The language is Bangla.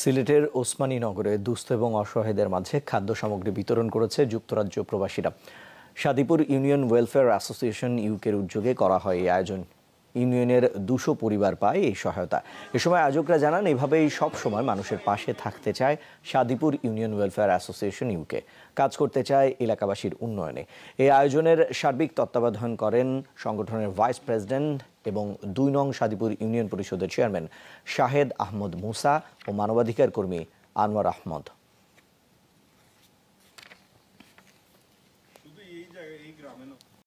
সিলেটের ওসমানী নগরে দুস্থ এবং অসহায়দের মাঝে খাদ্য সামগ্রী বিতরণ করেছে যুক্তরাজ্য প্রবাসীরা সাদীপুর ইউনিয়ন ওয়েলফেয়ার অ্যাসোসিয়েশন ইউকের উদ্যোগে করা হয় এই আয়োজন ইউনিয়নের দুশো পরিবার পায় এই সহায়তা এ সময় আয়োজকরা জানান এভাবেই সব সময় মানুষের পাশে থাকতে চায় Sadipur union welfare association UK কাজ করতে চায় এলাকাবাসীর উন্নয়নে এই আয়োজনের সার্বিক তত্ত্বাবধান করেন সংগঠনের ভাইস প্রেসিডেন্ট এবং দুই নং সাদিপুর ইউনিয়ন পরিষদের চেয়ারম্যান শাহেদ আহমদ মুসা ও মানবাধিকার কর্মী আনোয়ার আহমদ এই গ্রামে